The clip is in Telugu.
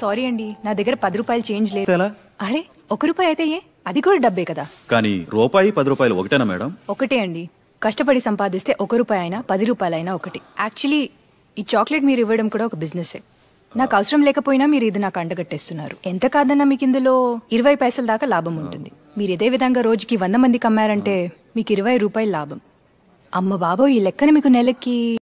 సారీ అండి నా దగ్గర పది రూపాయలు చేంజ్ లేదు అరే ఒక రూపాయి అయితే ఏ అది కూడా డబ్బే కదా కానీ రూపాయి పది రూపాయలు ఒకటేనా మేడం ఒకటే అండి కష్టపడి సంపాదిస్తే ఒక రూపాయి అయినా పది రూపాయలు అయినా ఒకటి యాక్చువల్లీ ఈ చాక్లెట్ మీరు ఇవ్వడం కూడా ఒక బిజినెసే నాకు అవసరం లేకపోయినా మీరు ఇది నాకు అండగట్టేస్తున్నారు ఎంత కాదన్నా మీకు ఇందులో ఇరవై పైసల దాకా లాభం ఉంటుంది మీరు ఇదే విధంగా రోజుకి వంద మందికి అమ్మారంటే మీకు ఇరవై రూపాయలు లాభం అమ్మ బాబో ఈ లెక్కన మీకు నెలకి